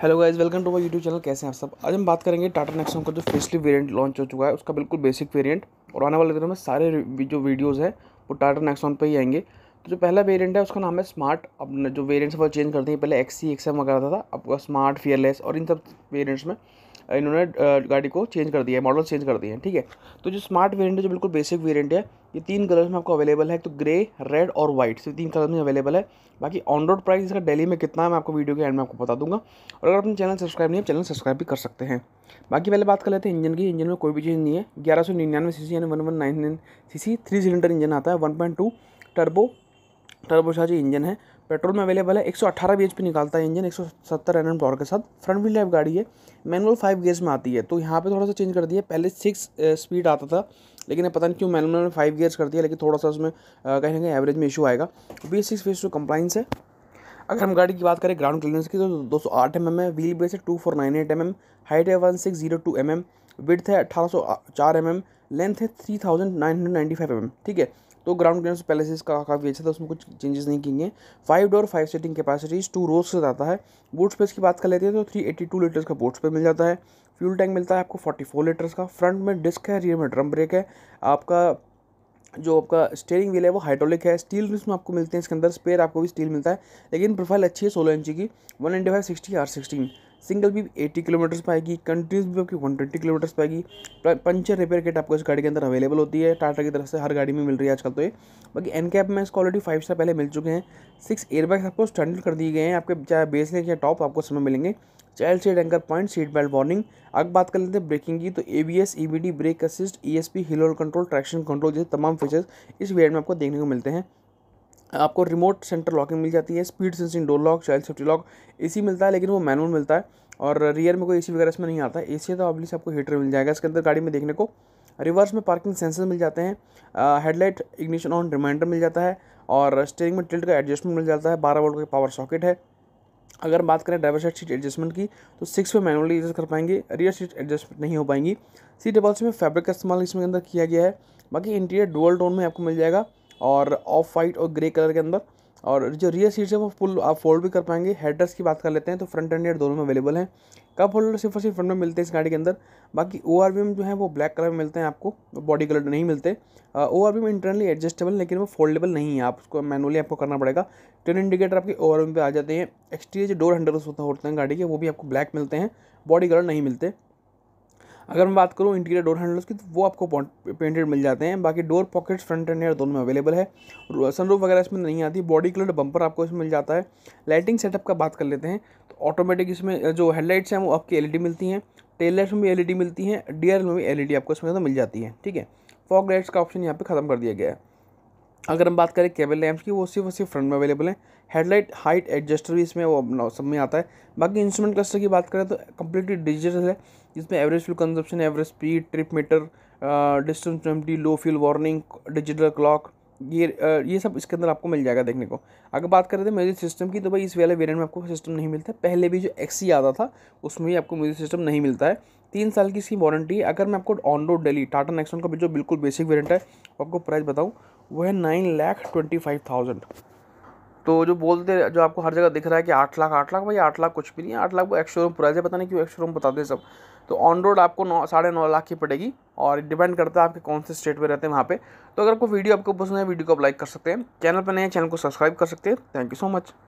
hello guys welcome to my YouTube channel कैसे हैं आप सब आज हम बात करेंगे टाटा नेक्सॉन का जो फेसलिप वेरिएंट लॉन्च हो चुका है उसका बिल्कुल बेसिक वेरिएंट और आने वाले दिनों में सारे जो वीडियोस हैं वो टाटा नेक्सॉन पर ही आएंगे तो जो पहला वेरिएंट है उसका नाम है स्मार्ट अब जो वेरियंट्स वो चेंज करते हैं पहले एक्सी एक्सएम वगैरह था अब स्मार्ट फियरलेस और इन सब वेरियंट्स में इन्होंने गाड़ी को चेंज कर दिया है मॉडल चेंज कर दिए हैं ठीक है तो जो स्मार्ट वेरियंट है जो बिल्कुल बेसिक वेरियंट है ये तीन कलर्स में आपको अवेलेबल है तो ग्रे रेड और वाइट सिर्फ तीन कलर में अवेलेबल है बाकी ऑन रोड प्राइस इसका डेली में कितना है मैं आपको वीडियो के एंड में आपको बता दूंगा और अगर अपने चैनल सब्सक्राइब नहीं है चैनल सब्सक्राइब भी कर सकते हैं बाकी पहले बात कर लेते हैं इंजन की इंजन में कोई भी चीज़ नहीं है ग्यारह सौ निन्यानवे सी सी यानी one one nine nine C C three cylinder engine आता है वन पॉइंट टू टर्बो टर्बोशाजी इंजन है पेट्रोल में अवेलेबल है 118 एच पी निकालता है इंजन 170 एम पावर के साथ फ्रंट व्हील ड्राइव गाड़ी है मैनुअल फाइव गियर्स में आती है तो यहाँ पे थोड़ा सा चेंज कर दिया पहले सिक्स स्पीड आता था लेकिन पता नहीं क्यों मैनुअल में फाइव गियर्स कर दिया लेकिन थोड़ा सा उसमें कहीं ना कहीं एवरेज में इशू आएगा B six phase two compliance है अगर हम गाड़ी की बात करें ग्राउंड क्लियरेंस की तो दो सौ आठ एम एम है व्हील बेस है two four nine eight M M height है one six zero two M M with है अठारह सौ लेंथ है थ्री थाउजेंड ठीक है तो ग्राउंड क्लियरेंस पहले से इसका काफ़ी अच्छा था उसमें कुछ चेंजेस नहीं किए five door five seating capacities two rows से जाता है बोर्ड स्पेस की बात कर लेते हैं तो थ्री एट्टी टू लीटर्स का बोर्ड स्पेस मिल जाता है फ्यूल टैंक मिलता है आपको फोर्टी फोर लीटर्स का फ्रंट में डिस्क है रियर में ड्रम ब्रेक है आपका जो आपका स्टेयरिंग व्हील है वो हाइड्रोलिक है स्टील भी इसमें आपको मिलते हैं इसके अंदर स्पेयर आपको भी स्टील मिलता है लेकिन प्रोफाइल अच्छी है सोलह इंची की one eighty five sixty R sixteen single भी 80 किलोमीटर्स पर आएगी कंटिन्यूस भी आपकी 120 किलोमीटर्स पर आएगी पंचर रिपेयर किट आपको इस गाड़ी के अंदर अवेलेबल होती है टाटा की तरफ से हर गाड़ी में मिल रही है आजकल तो ये बाकी एन कैप में इसको ऑलरेडी फाइव स्टार पहले मिल चुके हैं सिक्स एयरबैग्स आपको स्टैंडर्ड कर दिए गए हैं आपके चाहे बेस या टॉप आपको समय मिलेंगे child seat anchor point seat belt warning अब बात कर लेते हैं ब्रेकिंग की तो A B S E B D brake assist E S P hill control traction control जैसे तमाम फीचर्स इस वेरियंट में आपको देखने को मिलते हैं आपको रिमोट सेंटर लॉकिंग मिल जाती है speed sensing door lock child safety lock AC मिलता है लेकिन वो मैनुअल मिलता है और रियर में कोई एसी वगैरह इसमें नहीं आता एसी तो ऑब्वियस आपको हीटर मिल जाएगा इसके अंदर गाड़ी में देखने को रिवर्स में पार्किंग सेंसर मिल जाते हैं हेडलाइट इग्निशन ऑन रिमाइंडर मिल जाता है और स्टेयरिंग में टिल्ट का एडजस्टमेंट मिल जाता है बारह वोल्ट का पावर सॉकेट है अगर बात करें ड्राइवर साइड सीट एडजस्टमेंट की तो सिक्स पे मैनुअली एडजस्ट कर पाएंगे रियर सीट एडजस्टमेंट नहीं हो पाएंगी सीट डबल में फैब्रिक का इस्तेमाल इसमें अंदर किया गया है बाकी इंटीरियर डुअल टोन में आपको मिल जाएगा और ऑफ वाइट और ग्रे कलर के अंदर और जो रियर सीट्स है वो फुल आप फोल्ड भी कर पाएंगे हेडर्स की बात कर लेते हैं तो फ्रंट एंड रियर दोनों में अवेलेबल हैं कप होल्डर सिर्फ और सिर्फ फ्रंट में मिलते हैं इस गाड़ी के अंदर बाकी ओ आर जो है वो ब्लैक कलर में मिलते हैं आपको बॉडी कलर नहीं मिलते ओ आर में इंटरनली एडजस्टेबल लेकिन वो फोल्डेबल नहीं है आप उसको मैनुअली आपको करना पड़ेगा ट्रेन इंडिकेटर आपके ओ आर पे आ जाते हैं एक्सटीरियर जो डोर हंडर्स होते होते हैं गाड़ी के वो भी आपको ब्लैक मिलते हैं बॉडी कलर नहीं मिलते अगर मैं बात करूँ इंटीरियर डोर हैंडल्स की तो वो आपको पेंटेड मिल जाते हैं बाकी डोर पॉकेट्स फ्रंट एंड दोनों में अवेलेबल है सनरूफ वगैरह इसमें नहीं आती बॉडी कलर बम्पर आपको इसमें मिल जाता है लाइटिंग सेटअप का बात कर लेते हैं तो ऑटोमेटिक इसमें जो हेडलाइट्स हैं वो आपकी एल मिलती हैं टेल लाइट्स में भी एल मिलती हैं डी में भी एल आपको इसमें तो मिल जाती है ठीक है फॉग लाइट्स का ऑप्शन यहाँ पर खत्म कर दिया गया है अगर हम बात करें केबल लैम्प की वो सिर्फ और सिर्फ फ्रंट में अवेलेबल है हेडलाइट हाइट एडजस्टर भी इसमें वो सब में आता है बाकी इंस्ट्रूमेंट क्लस्टर की बात करें तो कम्प्लीटली डिजिटल है जिसमें average fuel consumption average speed trip meter distance twenty low fuel warning digital clock ये ये सब इसके अंदर आपको मिल जाएगा देखने को अगर बात करें तो म्यूजिक सिस्टम की तो भाई इस वाले वेरियंट में आपको सिस्टम नहीं मिलता पहले भी जो एक्सी आता था उसमें भी आपको म्यूजिक सिस्टम नहीं मिलता है तीन साल की इसकी वारंटी है अगर मैं आपको on road Delhi Tata Nexon का जो बिल्कुल बेसिक वेरियंट है आपको प्राइस बताऊँ वो है nine lakh twenty five thousand तो जो बोलते जो आपको हर जगह दिख रहा है कि आठ लाख आठ लाख भाई आठ लाख कुछ भी नहीं है आठ लाख वो एक्स शोरूम प्राइस है पता नहीं क्यों एक्स शोरूम बताते सब तो ऑन रोड आपको नौ साढ़े नौ लाख की पड़ेगी और डिपेंड करता है आपके कौन से स्टेट में रहते हैं वहाँ पे तो अगर आपको वीडियो आपको पसंद है वीडियो को आप लाइक कर सकते हैं चैनल पर नए चैनल को सब्सक्राइब कर सकते हैं थैंक यू सो मच